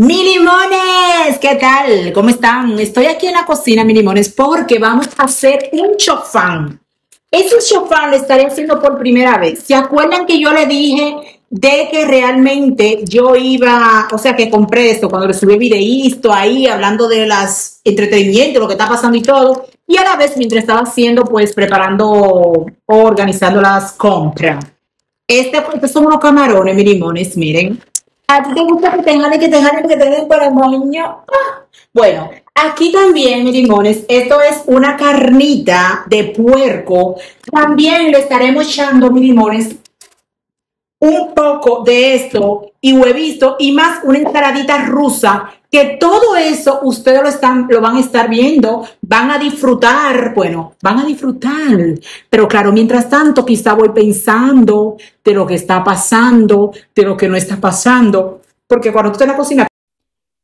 Minimones, ¿qué tal? ¿Cómo están? Estoy aquí en la cocina, Minimones, porque vamos a hacer un chofán. un chofán lo estaré haciendo por primera vez. ¿Se acuerdan que yo le dije de que realmente yo iba, o sea, que compré esto cuando le subí videíto ahí, hablando de las entretenimientos, lo que está pasando y todo? Y a la vez, mientras estaba haciendo, pues preparando o organizando las compras. Este, estos son unos camarones, limones, miren ¿A ti te gusta que te y que tengan y que den para el moño? Ah. Bueno, aquí también, mi limones, esto es una carnita de puerco. También lo estaremos echando, mi limones, un poco de esto y huevito y más una ensaladita rusa, que todo eso ustedes lo, están, lo van a estar viendo, van a disfrutar, bueno, van a disfrutar. Pero claro, mientras tanto quizá voy pensando de lo que está pasando, de lo que no está pasando, porque cuando tú en la cocina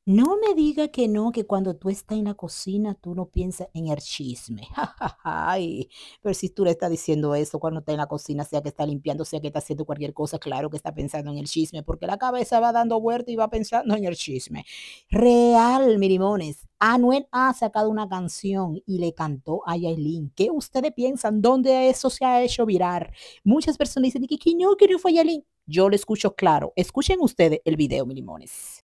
no me diga que no, que cuando tú estás en la cocina tú no piensas en el chisme. Ay, pero si tú le estás diciendo eso cuando está en la cocina, sea que está limpiando, sea que está haciendo cualquier cosa, claro que está pensando en el chisme, porque la cabeza va dando vueltas y va pensando en el chisme. Real, mirimones. Anuel ha sacado una canción y le cantó a Yailin. ¿Qué ustedes piensan? ¿Dónde eso se ha hecho virar? Muchas personas dicen que no, que no fue Yailin. Yo le escucho claro. Escuchen ustedes el video, limones.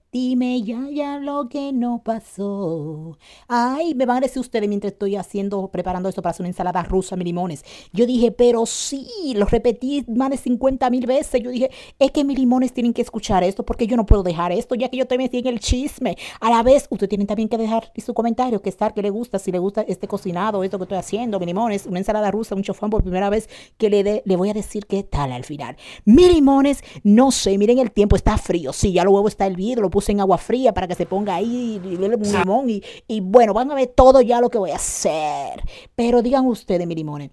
Dime ya, ya lo que no pasó. Ay, me van a decir ustedes mientras estoy haciendo, preparando esto para hacer una ensalada rusa, mi limones. Yo dije, pero sí, lo repetí más de 50 mil veces. Yo dije, es que mis limones tienen que escuchar esto porque yo no puedo dejar esto, ya que yo te metí en el chisme. A la vez, ustedes tienen también que dejar su comentario, que estar, que le gusta, si le gusta este cocinado, esto que estoy haciendo, mi limones, una ensalada rusa, un fan por primera vez, que le, le voy a decir qué tal al final. Mi limones, no sé, miren el tiempo, está frío. Sí, ya lo huevo está hervido, lo puse en agua fría para que se ponga ahí y, un limón. Y, bueno, van a ver todo ya lo que voy a hacer. Pero digan ustedes, mi limones,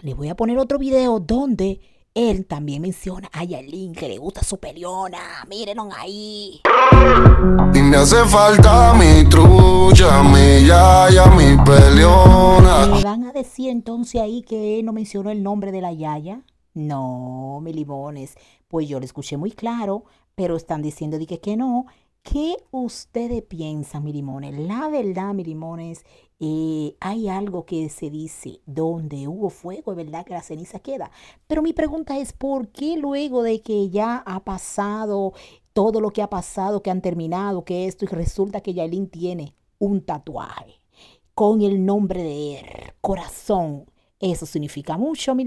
les voy a poner otro video donde él también menciona a Yalin que le gusta su peleona. Mírenos ahí. Y me hace falta mi trucha, mi yaya, mi peleona. ¿Me van a decir entonces ahí que él no mencionó el nombre de la yaya? No, mi limones. Pues yo lo escuché muy claro, pero están diciendo que, que no. ¿Qué ustedes piensan, mi limones? La verdad, mi eh, hay algo que se dice, donde hubo fuego, es verdad que la ceniza queda. Pero mi pregunta es, ¿por qué luego de que ya ha pasado todo lo que ha pasado, que han terminado, que esto, y resulta que Yailin tiene un tatuaje con el nombre de er, corazón? Eso significa mucho, mi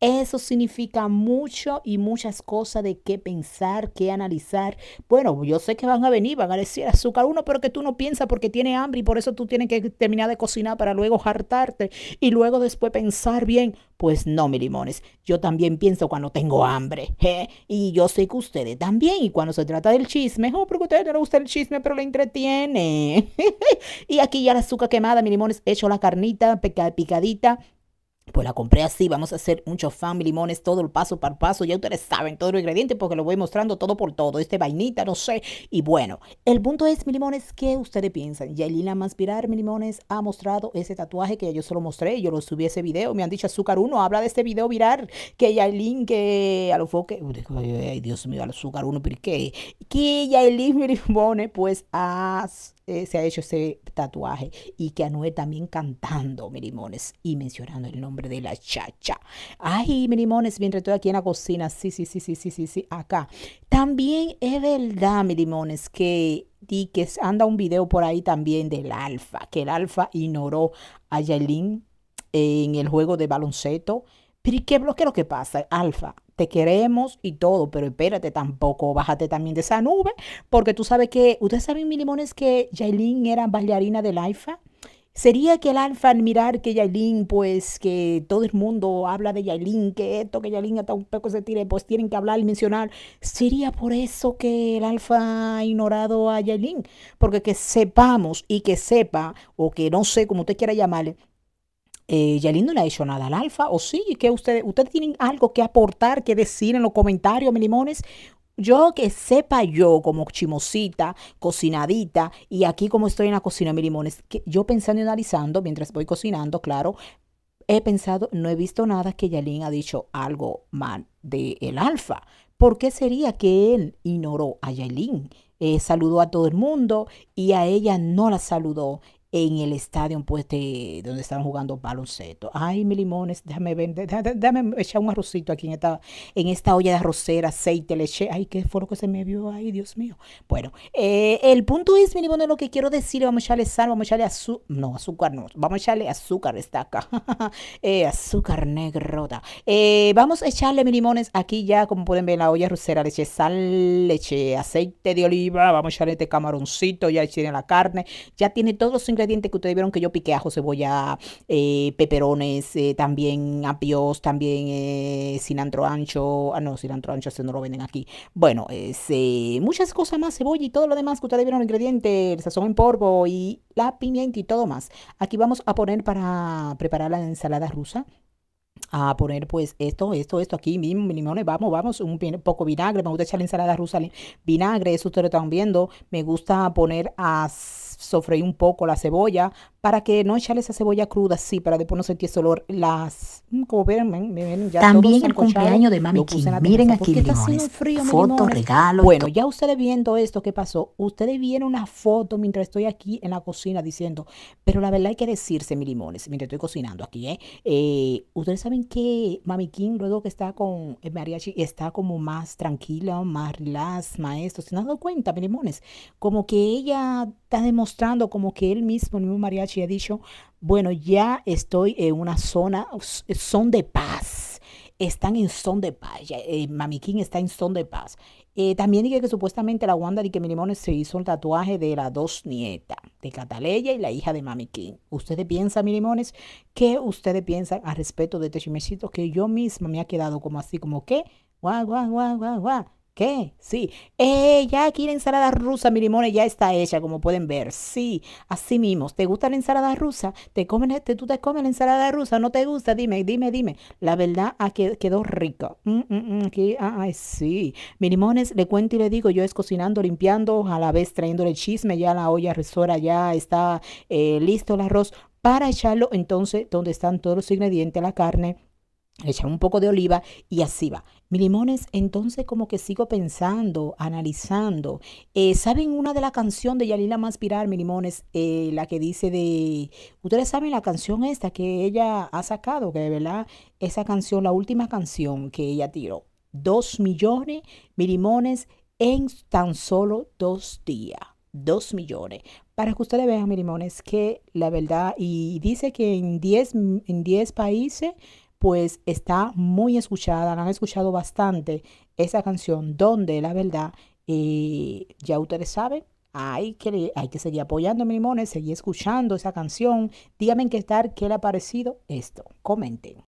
eso significa mucho y muchas cosas de qué pensar, qué analizar. Bueno, yo sé que van a venir, van a decir azúcar uno, pero que tú no piensas porque tiene hambre y por eso tú tienes que terminar de cocinar para luego hartarte y luego después pensar bien. Pues no, mi limones, yo también pienso cuando tengo hambre. ¿eh? Y yo sé que ustedes también. Y cuando se trata del chisme, oh, porque a ustedes no les gusta el chisme, pero le entretiene. y aquí ya la azúcar quemada, mi limones, hecho la carnita picadita pues la compré así, vamos a hacer un chofán, limones, todo el paso por paso, ya ustedes saben todos los ingredientes porque lo voy mostrando todo por todo, este vainita, no sé, y bueno, el punto es, mi limones, ¿qué ustedes piensan? Yailina virar, mi limones, ha mostrado ese tatuaje que yo se lo mostré, yo lo subí a ese video, me han dicho Azúcar 1, habla de este video virar, que Yailin, que a lo foque, ay Dios mío, al Azúcar 1, ¿por ¿qué? Que Yailin, mi limones, pues eh, se ha hecho ese tatuaje y que Anuel también cantando, mi limones, y mencionando el nombre de la chacha. Ay, mi limones, mientras estoy aquí en la cocina. Sí, sí, sí, sí, sí, sí, sí, acá. También es verdad, mi limones, que y que anda un video por ahí también del Alfa, que el Alfa ignoró a Yailin en el juego de baloncesto. Pero ¿qué es lo que pasa, Alfa? Te queremos y todo, pero espérate tampoco, bájate también de esa nube, porque tú sabes que, ustedes saben, mi limones, que Yailin era bailarina del Alfa. Sería que el alfa al mirar que Yailin, pues que todo el mundo habla de Yailin, que esto, que Yailin hasta un poco se tire, pues tienen que hablar y mencionar. Sería por eso que el alfa ha ignorado a Yailin, porque que sepamos y que sepa, o que no sé, como usted quiera llamarle, eh, no le ha dicho nada al Alfa, o sí, que ustedes, ustedes tienen algo que aportar, que decir en los comentarios, mi limones, yo que sepa yo, como chimosita, cocinadita, y aquí como estoy en la cocina, mi limones, yo pensando y analizando, mientras voy cocinando, claro, he pensado, no he visto nada que Yalin ha dicho algo mal de el alfa. ¿Por qué sería que él ignoró a Yalin? Eh, saludó a todo el mundo y a ella no la saludó en el estadio pues, donde estaban jugando baloncesto. Ay, mi limones, déjame ver déjame, echar un arrocito aquí en esta, en esta olla de arrocera, aceite, leche. Ay, qué lo que se me vio ahí, Dios mío. Bueno, eh, el punto es, mi limones, lo que quiero decir vamos a echarle sal, vamos a echarle azúcar, no, azúcar no, vamos a echarle azúcar, está acá. Eh, azúcar negrota. Eh, vamos a echarle, mi limones, aquí ya, como pueden ver, la olla arrocera, leche, sal, leche, aceite de oliva, vamos a echarle este camaroncito, ya tiene la carne, ya tiene todos los ingredientes que ustedes vieron que yo piqué, ajo, cebolla, eh, peperones, eh, también apios, también eh, cilantro ancho, ah no, cilantro ancho se no lo venden aquí. Bueno, es eh, muchas cosas más, cebolla y todo lo demás que ustedes vieron, ingredientes, el sazón en polvo y la pimienta y todo más. Aquí vamos a poner para preparar la ensalada rusa a poner pues esto, esto, esto aquí, limones, vamos, vamos, un poco vinagre, me gusta echar la ensalada rusa, vinagre, eso ustedes lo están viendo, me gusta poner as sofreí un poco la cebolla para que no echarle esa cebolla cruda, así para después no sentir ese olor. Las, mm, como También el cumpleaños de Mami Kim. Miren aquí limones, frío, foto, regalo. Bueno, ya ustedes viendo esto, ¿qué pasó? Ustedes vieron una foto mientras estoy aquí en la cocina diciendo, pero la verdad hay que decirse, mi limones, mientras estoy cocinando aquí, ¿eh? eh ustedes saben que Mami Kim, luego que está con mariachi, está como más tranquila, más relax, maestro. ¿Se han dado cuenta, mi limones? Como que ella está demostrando mostrando como que él mismo, el mismo mariachi, ha dicho, bueno, ya estoy en una zona, eh, son de paz. Están en son de paz. Ya, eh, Mamiquín está en son de paz. Eh, también dije que supuestamente la Wanda de que limones se hizo el tatuaje de las dos nietas, de Cataleya y la hija de Mami King. ¿Ustedes piensan, limones, ¿Qué ustedes piensan al respecto de este chimecito que yo misma me ha quedado como así, como que, guau, guau, guau, guau, guau? ¿Qué? Sí. Eh, ya aquí la ensalada rusa, mi limón, ya está hecha, como pueden ver. Sí, así mismo. ¿Te gusta la ensalada rusa? ¿Te comen, este? ¿Tú te comes la ensalada rusa? ¿No te gusta? Dime, dime, dime. La verdad, ah, que quedó rico. Mm, mm, mm, ah, ay, sí. Mi limones, le cuento y le digo, yo es cocinando, limpiando, a la vez trayéndole chisme, ya la olla resora, ya está eh, listo el arroz para echarlo entonces donde están todos los ingredientes, la carne echar un poco de oliva y así va. Mi limones, entonces como que sigo pensando, analizando. Eh, ¿Saben una de la canción de Yalila Maspirar, mi limones? Eh, la que dice de... Ustedes saben la canción esta que ella ha sacado, que de verdad esa canción, la última canción que ella tiró. Dos millones, mi limones, en tan solo dos días. Dos millones. Para que ustedes vean, mi limones, que la verdad, y dice que en 10 en diez países pues está muy escuchada, la han escuchado bastante esa canción, donde la verdad, y ya ustedes saben, hay que, hay que seguir apoyando a Limones, seguir escuchando esa canción. Díganme en qué tal, qué le ha parecido esto. Comenten.